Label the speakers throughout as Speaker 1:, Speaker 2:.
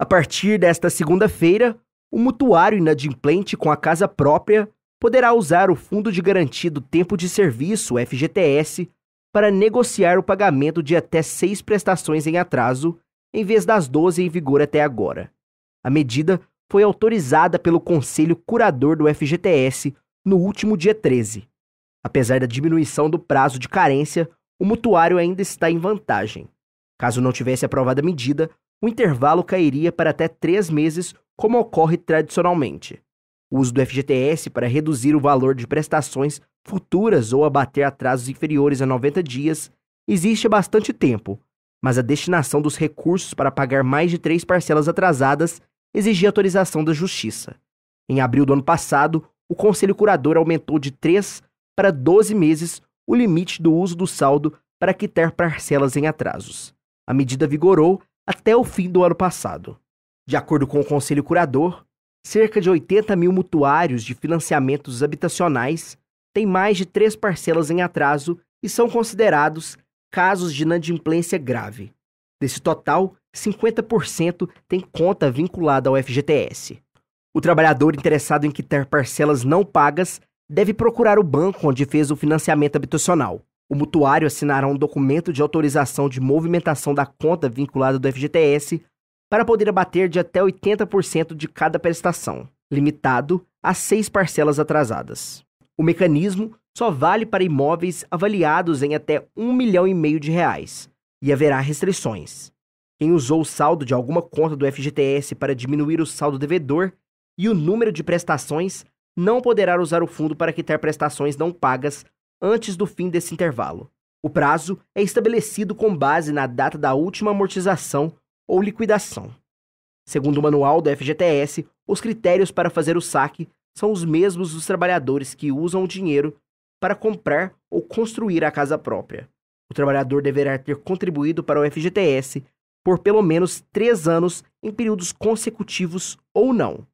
Speaker 1: A partir desta segunda-feira, o mutuário inadimplente com a casa própria poderá usar o Fundo de Garantia do Tempo de Serviço, FGTS, para negociar o pagamento de até seis prestações em atraso, em vez das 12 em vigor até agora. A medida foi autorizada pelo Conselho Curador do FGTS no último dia 13. Apesar da diminuição do prazo de carência, o mutuário ainda está em vantagem. Caso não tivesse aprovado a medida, o intervalo cairia para até três meses, como ocorre tradicionalmente. O uso do FGTS para reduzir o valor de prestações futuras ou abater atrasos inferiores a 90 dias existe há bastante tempo, mas a destinação dos recursos para pagar mais de três parcelas atrasadas exigia autorização da Justiça. Em abril do ano passado, o Conselho Curador aumentou de 3 para 12 meses o limite do uso do saldo para quitar parcelas em atrasos. A medida vigorou até o fim do ano passado. De acordo com o Conselho Curador, cerca de 80 mil mutuários de financiamentos habitacionais têm mais de três parcelas em atraso e são considerados casos de inadimplência grave. Desse total, 50% tem conta vinculada ao FGTS. O trabalhador interessado em quitar parcelas não pagas deve procurar o banco onde fez o financiamento habitacional o mutuário assinará um documento de autorização de movimentação da conta vinculada do FGTS para poder abater de até 80% de cada prestação, limitado a seis parcelas atrasadas. O mecanismo só vale para imóveis avaliados em até um milhão e meio de reais e haverá restrições. Quem usou o saldo de alguma conta do FGTS para diminuir o saldo devedor e o número de prestações não poderá usar o fundo para quitar prestações não pagas antes do fim desse intervalo. O prazo é estabelecido com base na data da última amortização ou liquidação. Segundo o manual do FGTS, os critérios para fazer o saque são os mesmos dos trabalhadores que usam o dinheiro para comprar ou construir a casa própria. O trabalhador deverá ter contribuído para o FGTS por pelo menos três anos em períodos consecutivos ou não.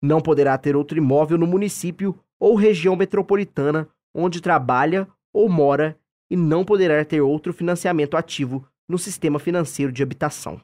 Speaker 1: Não poderá ter outro imóvel no município ou região metropolitana onde trabalha ou mora e não poderá ter outro financiamento ativo no sistema financeiro de habitação.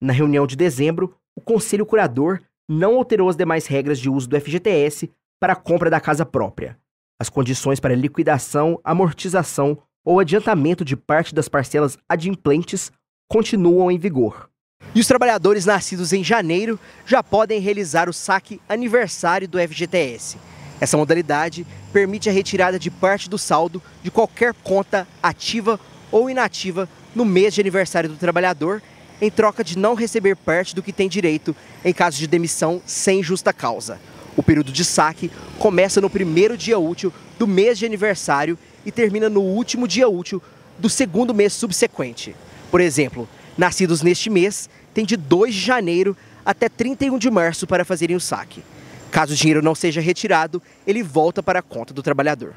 Speaker 1: Na reunião de dezembro, o Conselho Curador não alterou as demais regras de uso do FGTS para a compra da casa própria. As condições para liquidação, amortização ou adiantamento de parte das parcelas adimplentes continuam em vigor. E os trabalhadores nascidos em janeiro já podem realizar o saque aniversário do FGTS. Essa modalidade permite a retirada de parte do saldo de qualquer conta ativa ou inativa no mês de aniversário do trabalhador, em troca de não receber parte do que tem direito em caso de demissão sem justa causa. O período de saque começa no primeiro dia útil do mês de aniversário e termina no último dia útil do segundo mês subsequente. Por exemplo, nascidos neste mês têm de 2 de janeiro até 31 de março para fazerem o saque. Caso o dinheiro não seja retirado, ele volta para a conta do trabalhador.